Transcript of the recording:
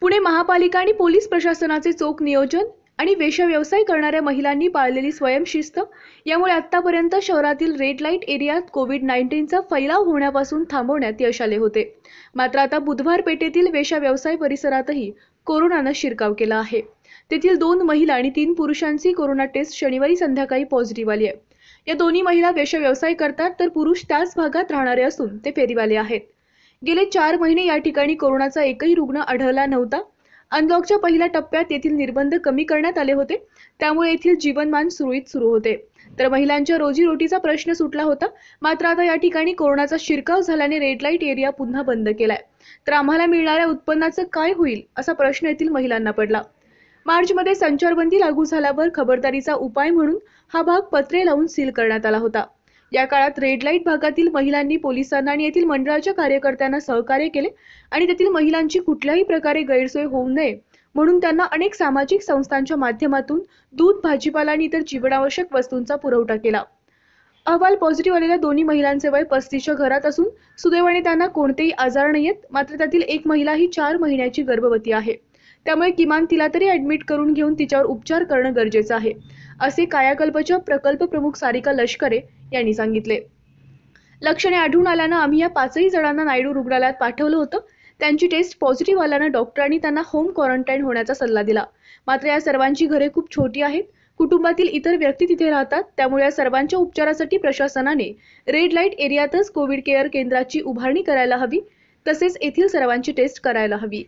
पुणे महापालिका आणि पोलीस प्रशासनाचे चोख नियोजन आणि वेशव्यवसाय करणाऱ्या महिलांनी पाळलेली स्वयंशिस्त यामुळे आतापर्यंत शहरातील रेड लाईट एरियात कोविड नाईन्टीनचा फैलाव होण्यापासून थांबवण्यात यश आले होते मात्र आता बुधवार पेठेतील वेशव्यवसाय परिसरातही कोरोनानं शिरकाव केला आहे तेथील दोन महिला आणि तीन पुरुषांची कोरोना टेस्ट शनिवारी संध्याकाळी पॉझिटिव्ह आली आहे या दोन्ही महिला वेशव्यवसाय करतात तर पुरुष त्याच भागात राहणारे असून ते फेरीवाले आहेत गेले चार महिने या ठिकाणी कोरोनाचा एकही रुग्ण आढळला नव्हता अनलॉकच्या पहिल्या टप्प्यात येथील निर्बंध कमी करण्यात आले होते त्यामुळे येथील जीवनमान सुरळीत सुरू होते तर महिलांच्या रोजीरोटीचा प्रश्न सुटला होता मात्र आता या ठिकाणी कोरोनाचा शिरकाव झाल्याने रेड लाईट एरिया पुन्हा बंद केलाय तर आम्हाला मिळणाऱ्या उत्पन्नाचं काय होईल असा प्रश्न येथील महिलांना पडला मार्चमध्ये संचारबंदी लागू झाल्यावर खबरदारीचा उपाय म्हणून हा भाग पत्रे लावून सील करण्यात आला होता या काळात रेड लाईट भागातील महिलांनी पोलिसांना आणि येथील मंडळाच्या कार्यकर्त्यांना सहकार्य केले आणि तेथील महिलांची कुठल्याही प्रकारे गैरसोय होऊ नये म्हणून त्यांना अनेक सामाजिक संस्थांच्या माध्यमातून दूध भाजीपाला आणि इतर जीवनावश्यक वस्तूंचा पुरवठा केला अहवाल पॉझिटिव्ह आलेल्या दोन्ही महिलांचे वय पस्तीसच्या घरात असून सुदैवाने त्यांना कोणतेही आजार नाहीयेत मात्र त्यातील एक महिला ही चार महिन्याची गर्भवती आहे त्यामुळे किमान तिला तरी ऍडमिट करून घेऊन तिच्यावर उपचार करणं गरजेचं आहे असे कायाकल्पच्या प्रकल्प प्रमुख सारिका लष्करे यांनी सांगितले लक्षणे आढळून आल्यानं आम्ही या पाचही जणांना नायडू रुग्णालयात पाठवलं होतं त्यांची टेस्ट पॉझिटिव्ह आल्यानं डॉक्टरांनी त्यांना होम क्वारंटाईन होण्याचा सल्ला दिला मात्र या सर्वांची घरे खूप छोटी आहेत कुटुंबातील इतर व्यक्ती तिथे राहतात त्यामुळे या सर्वांच्या उपचारासाठी प्रशासनाने रेड लाईट एरियातच कोविड केअर केंद्राची उभारणी करायला हवी तसेच येथील सर्वांची टेस्ट करायला हवी